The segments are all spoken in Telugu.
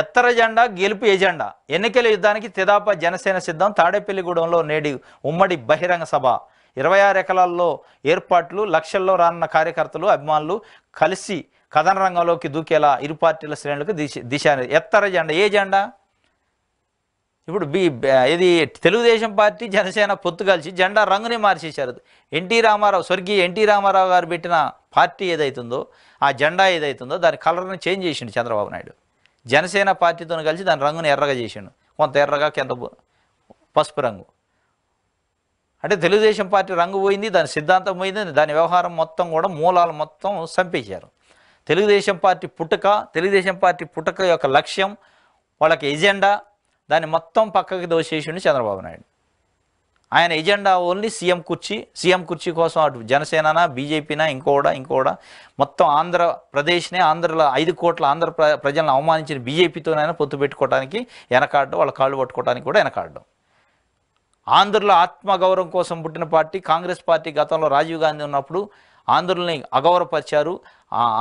ఎత్తర జెండా గెలుపు ఎజెండా ఎన్నికల యుద్ధానికి తెదాప జనసేన సిద్ధం తాడేపల్లిగూడెంలో నేడి ఉమ్మడి బహిరంగ సభ ఇరవై ఆరు ఎకరాల్లో ఏర్పాట్లు లక్షల్లో రానున్న కార్యకర్తలు అభిమానులు కలిసి కథన రంగంలోకి దూకేలా ఇరు పార్టీల శ్రేణులకు దిశ దిశ ఎత్తర జెండా ఏ జెండా ఇప్పుడు బి ఇది తెలుగుదేశం పార్టీ జనసేన పొత్తు కలిసి జెండా రంగుని మార్చేశారు ఎన్టీ రామారావు స్వర్గీయ ఎన్టీ రామారావు గారు పెట్టిన పార్టీ ఏదైతుందో ఆ జెండా ఏదైతుందో దాని కలర్ని చేంజ్ చేసిండు చంద్రబాబు నాయుడు జనసేన పార్టీతో కలిసి దాని రంగును ఎర్రగా చేసిండు కొంత ఎర్రగా కింద పసుపు రంగు అంటే తెలుగుదేశం పార్టీ రంగు పోయింది దాని సిద్ధాంతం పోయింది దాని వ్యవహారం మొత్తం కూడా మూలాలు మొత్తం చంపేశారు తెలుగుదేశం పార్టీ పుట్టుక తెలుగుదేశం పార్టీ పుట్టుక యొక్క లక్ష్యం వాళ్ళకి ఎజెండా దాన్ని మొత్తం పక్కకి దోషేసిండు చంద్రబాబు నాయుడు ఆయన ఎజెండా ఓన్లీ సీఎం కుర్చీ సీఎం కుర్చీ కోసం అటు జనసేననా బీజేపీనా ఇంకోడా ఇంకోడా మొత్తం ఆంధ్రప్రదేశ్నే ఆంధ్రలో ఐదు కోట్ల ఆంధ్ర ప్రజలను అవమానించిన బీజేపీతోనైనా పొత్తు పెట్టుకోవడానికి వెనకాడడం వాళ్ళ కాళ్ళు పట్టుకోవడానికి కూడా వెనకాడడం ఆంధ్రుల ఆత్మగౌరవం కోసం పుట్టిన పార్టీ కాంగ్రెస్ పార్టీ గతంలో రాజీవ్ గాంధీ ఉన్నప్పుడు ఆంధ్రుల్ని అగౌరవపరిచారు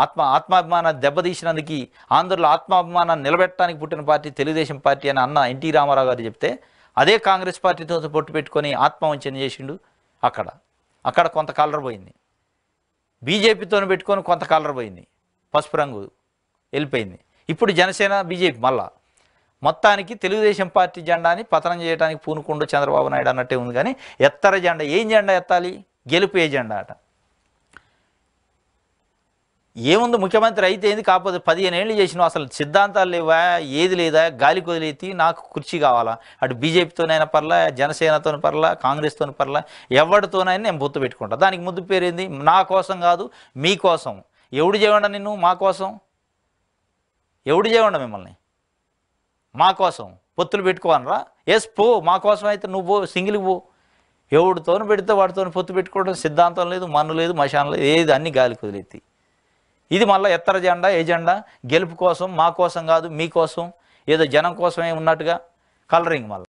ఆత్మ ఆత్మాభిమానం దెబ్బతీసినందుకు ఆంధ్రుల ఆత్మాభిమానాన్ని నిలబెట్టడానికి పుట్టిన పార్టీ తెలుగుదేశం పార్టీ అని అన్న ఎన్టీ రామారావు గారు చెప్తే అదే కాంగ్రెస్ పార్టీతో పొట్టు పెట్టుకొని ఆత్మవంచన చేసిండు అక్కడ అక్కడ కొంత కలర్ పోయింది బీజేపీతో పెట్టుకొని కొంత కలర్ పోయింది పసుపు రంగు వెళ్ళిపోయింది ఇప్పుడు జనసేన బీజేపీ మళ్ళా మొత్తానికి తెలుగుదేశం పార్టీ జెండాని పతనం చేయడానికి పూనుకుండు చంద్రబాబు నాయుడు అన్నట్టే ఉంది కానీ ఎత్తర జెండా ఏం జెండా ఎత్తాలి గెలుపు ఏ జెండా అట ఏముంది ముఖ్యమంత్రి అయితే ఏంది కాకపోతే పదిహేను ఏళ్ళు చేసినావు అసలు సిద్ధాంతాలు లేవా ఏది లేదా గాలి కొదిలేతి నాకు కుర్చీ కావాలా అటు బీజేపీతోనైనా పర్లా జనసేనతో పర్లా కాంగ్రెస్తో పర్లా ఎవరితోనైనా నేను బొత్తు పెట్టుకుంటా దానికి పేరు ఏంది నా కోసం కాదు మీకోసం ఎవడు చేయండి నిన్ను మా కోసం ఎవడు చేయండి మిమ్మల్ని మా కోసం పొత్తులు పెట్టుకోనరా ఎస్ పో మా కోసం అయితే నువ్వు పో సింగిల్ పో ఎవడితోనూ పెడితే వాడితో పొత్తు పెట్టుకోవడం సిద్ధాంతం లేదు మన్ను లేదు మశానం లేదు ఏది అన్ని గాలి కుదిలేతాయి ఇది మళ్ళీ ఎత్తర జెండా ఏజెండా గెలుపు కోసం మా కోసం కాదు మీకోసం ఏదో జనం కోసమే ఉన్నట్టుగా కలరింగ్ మళ్ళీ